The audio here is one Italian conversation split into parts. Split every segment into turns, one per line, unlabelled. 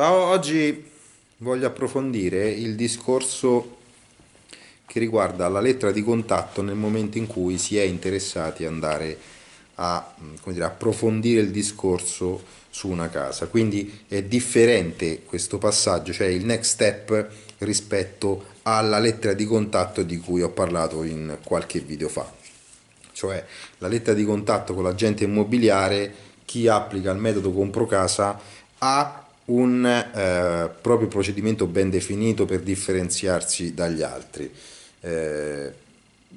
Ciao, oggi voglio approfondire il discorso che riguarda la lettera di contatto nel momento in cui si è interessati ad andare a mm, dire, approfondire il discorso su una casa. Quindi è differente questo passaggio, cioè il next step rispetto alla lettera di contatto di cui ho parlato in qualche video fa. Cioè la lettera di contatto con l'agente immobiliare, chi applica il metodo compro casa ha un eh, proprio procedimento ben definito per differenziarsi dagli altri. Eh,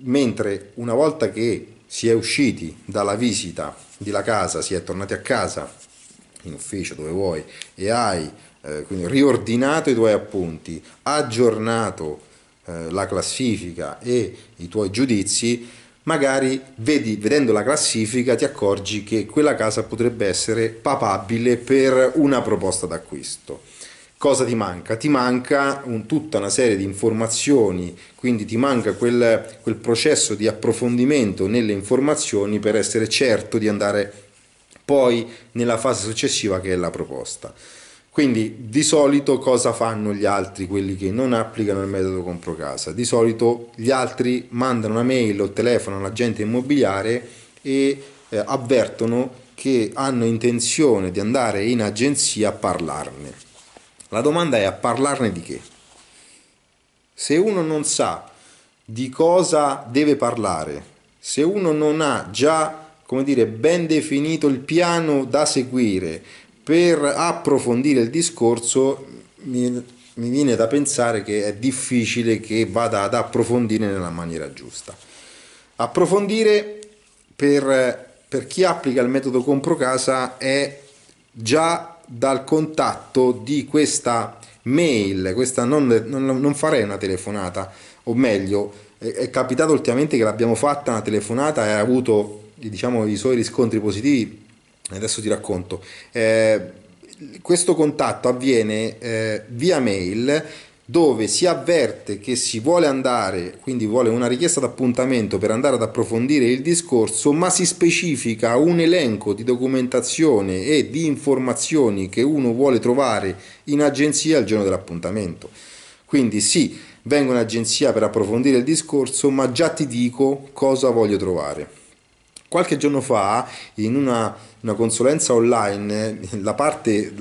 mentre una volta che si è usciti dalla visita della casa, si è tornati a casa, in ufficio, dove vuoi, e hai eh, riordinato i tuoi appunti, aggiornato eh, la classifica e i tuoi giudizi, magari vedi, vedendo la classifica ti accorgi che quella casa potrebbe essere papabile per una proposta d'acquisto. Cosa ti manca? Ti manca un, tutta una serie di informazioni, quindi ti manca quel, quel processo di approfondimento nelle informazioni per essere certo di andare poi nella fase successiva che è la proposta. Quindi di solito cosa fanno gli altri, quelli che non applicano il metodo compro casa? Di solito gli altri mandano una mail o telefono all'agente immobiliare e eh, avvertono che hanno intenzione di andare in agenzia a parlarne. La domanda è a parlarne di che? Se uno non sa di cosa deve parlare, se uno non ha già come dire, ben definito il piano da seguire, per approfondire il discorso mi, mi, viene da pensare che è difficile che vada ad approfondire nella maniera giusta. Approfondire per, per chi applica il metodo compro casa è già dal contatto di questa mail, questa non, non, non farei una telefonata, o meglio, è, è capitato ultimamente che l'abbiamo fatta una telefonata e ha avuto diciamo, i suoi riscontri positivi Adesso ti racconto. Eh, questo contatto avviene eh, via mail dove si avverte che si vuole andare, quindi vuole una richiesta d'appuntamento per andare ad approfondire il discorso, ma si specifica un elenco di documentazione e di informazioni che uno vuole trovare in agenzia il giorno dell'appuntamento. Quindi sì, vengo in agenzia per approfondire il discorso, ma già ti dico cosa voglio trovare. Qualche giorno fa, in una, una consulenza online, la parte,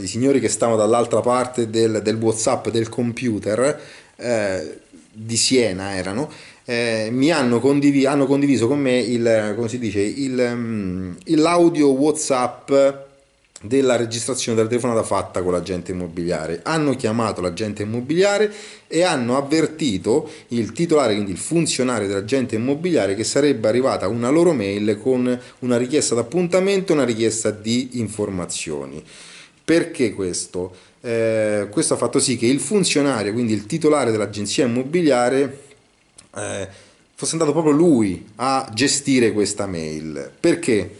i signori che stavano dall'altra parte del, del WhatsApp del computer eh, di Siena erano, eh, mi hanno, condivi- hanno, condiviso con me il, come si dice, il, mm, l'audio WhatsApp della registrazione della telefonata fatta con l'agente immobiliare. Hanno chiamato l'agente immobiliare e hanno avvertito il titolare, quindi il funzionario dell'agente immobiliare, che sarebbe arrivata una loro mail con una richiesta d'appuntamento e una richiesta di informazioni. Perché questo? Eh, questo ha fatto sì che il funzionario, quindi il titolare dell'agenzia immobiliare, eh, fosse andato proprio lui a gestire questa mail. Perché?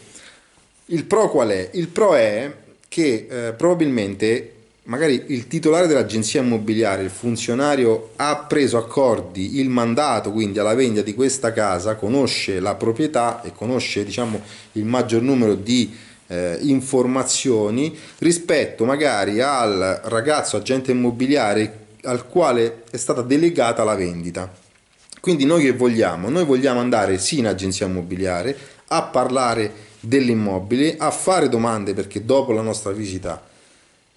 Il pro qual è? Il pro è che eh, probabilmente magari il titolare dell'agenzia immobiliare, il funzionario ha preso accordi, il mandato quindi alla vendita di questa casa, conosce la proprietà e conosce diciamo, il maggior numero di eh, informazioni rispetto magari al ragazzo agente immobiliare al quale è stata delegata la vendita. Quindi noi che vogliamo? Noi vogliamo andare sì in agenzia immobiliare a parlare di dell'immobile, a fare domande perché dopo la nostra visita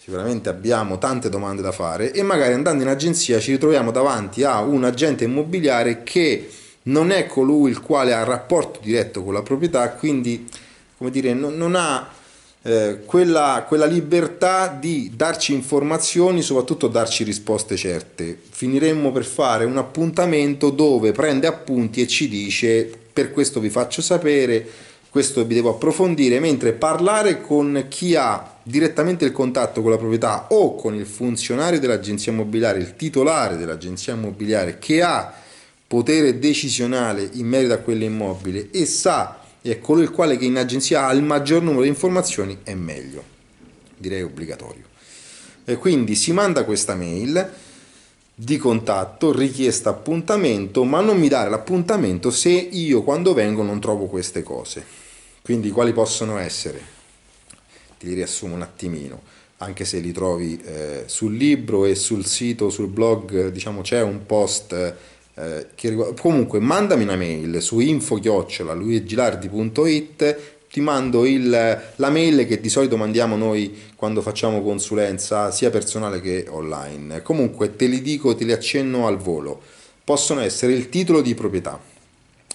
sicuramente abbiamo tante domande da fare e magari andando in agenzia ci ritroviamo davanti a un agente immobiliare che non è colui il quale ha rapporto diretto con la proprietà, quindi come dire, non, non ha eh, quella, quella libertà di darci informazioni, soprattutto darci risposte certe. Finiremmo per fare un appuntamento dove prende appunti e ci dice per questo vi faccio sapere, questo vi devo approfondire, mentre parlare con chi ha direttamente il contatto con la proprietà o con il funzionario dell'agenzia immobiliare, il titolare dell'agenzia immobiliare che ha potere decisionale in merito a quell'immobile e sa e è colui il quale che in agenzia ha il maggior numero di informazioni è meglio, direi obbligatorio. E quindi si manda questa mail di contatto, richiesta appuntamento, ma non mi dare l'appuntamento se io quando vengo non trovo queste cose. Quindi quali possono essere? Ti li riassumo un attimino, anche se li trovi eh, sul libro e sul sito, sul blog, diciamo c'è un post eh, che riguarda... Comunque mandami una mail su info ti mando il, la mail che di solito mandiamo noi quando facciamo consulenza sia personale che online. Comunque te li dico, te li accenno al volo. Possono essere il titolo di proprietà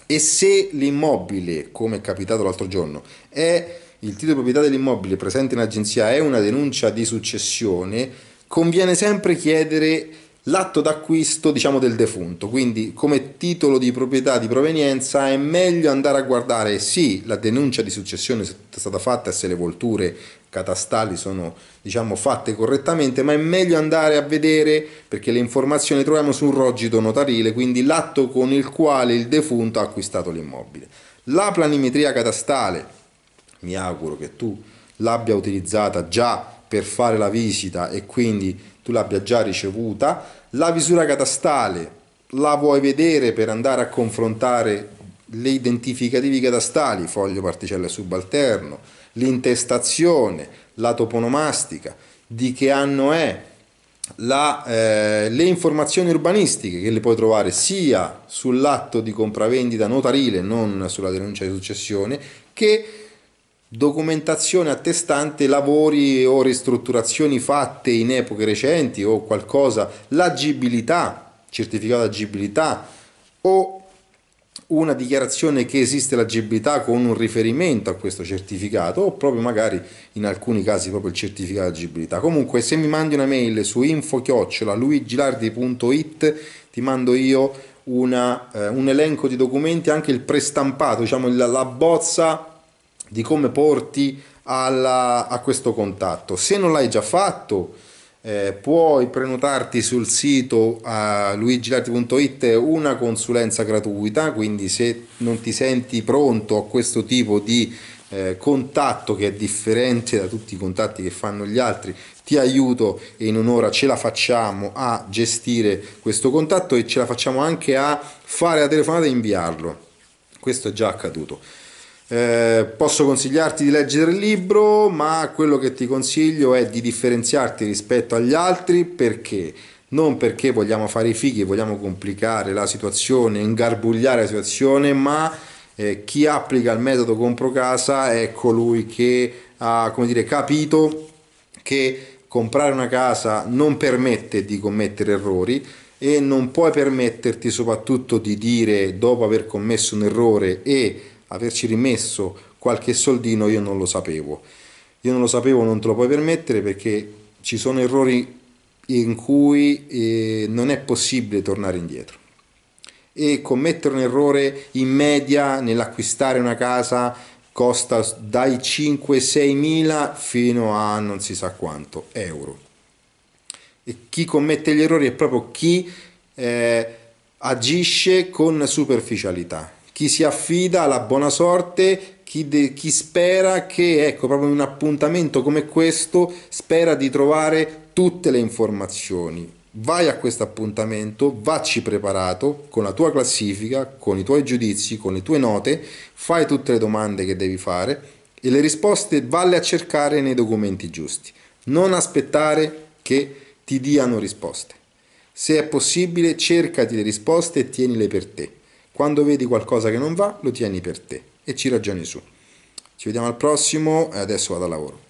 e se l'immobile, come è capitato l'altro giorno, è il titolo di proprietà dell'immobile presente in agenzia è una denuncia di successione, conviene sempre chiedere l'atto d'acquisto diciamo, del defunto, quindi come titolo di proprietà di provenienza è meglio andare a guardare sì la denuncia di successione è stata fatta se le volture catastali sono diciamo, fatte correttamente, ma è meglio andare a vedere perché le informazioni le troviamo sul rogito notarile, quindi l'atto con il quale il defunto ha acquistato l'immobile. La planimetria catastale, mi auguro che tu l'abbia utilizzata già per fare la visita e quindi tu l'abbia già ricevuta, la visura catastale la vuoi vedere per andare a confrontare le identificativi catastali, foglio particella subalterno, l'intestazione, la toponomastica, di che anno è, la, eh, le informazioni urbanistiche che le puoi trovare sia sull'atto di compravendita notarile, non sulla denuncia di successione, che documentazione attestante lavori o ristrutturazioni fatte in epoche recenti o qualcosa, l'agibilità, certificato agibilità o una dichiarazione che esiste l'agibilità con un riferimento a questo certificato o proprio magari in alcuni casi proprio il certificato agibilità. Comunque se mi mandi una mail su info-luigilardi.it ti mando io una, eh, un elenco di documenti, anche il prestampato, diciamo la, la bozza di come porti alla, a questo contatto. Se non l'hai già fatto, eh, puoi prenotarti sul sito eh, luigilati.it una consulenza gratuita, quindi se non ti senti pronto a questo tipo di eh, contatto che è differente da tutti i contatti che fanno gli altri, ti aiuto e in un'ora ce la facciamo a gestire questo contatto e ce la facciamo anche a fare la telefonata e inviarlo. Questo è già accaduto. Eh, posso consigliarti di leggere il libro, ma quello che ti consiglio è di differenziarti rispetto agli altri perché non perché vogliamo fare i fighi, vogliamo complicare la situazione, ingarbugliare la situazione, ma eh, chi applica il metodo compro casa è colui che ha come dire, capito che comprare una casa non permette di commettere errori e non puoi permetterti soprattutto di dire dopo aver commesso un errore e averci rimesso qualche soldino io non lo sapevo. Io non lo sapevo, non te lo puoi permettere perché ci sono errori in cui eh, non è possibile tornare indietro. E commettere un errore in media nell'acquistare una casa costa dai 5-6 mila fino a non si sa quanto euro. E chi commette gli errori è proprio chi eh, agisce con superficialità chi si affida alla buona sorte, chi, de- chi spera che, ecco, proprio in un appuntamento come questo, spera di trovare tutte le informazioni. Vai a questo appuntamento, vacci preparato con la tua classifica, con i tuoi giudizi, con le tue note, fai tutte le domande che devi fare e le risposte valle a cercare nei documenti giusti. Non aspettare che ti diano risposte. Se è possibile, cercati le risposte e tienile per te. Quando vedi qualcosa che non va, lo tieni per te e ci ragioni su. Ci vediamo al prossimo e adesso vado al lavoro.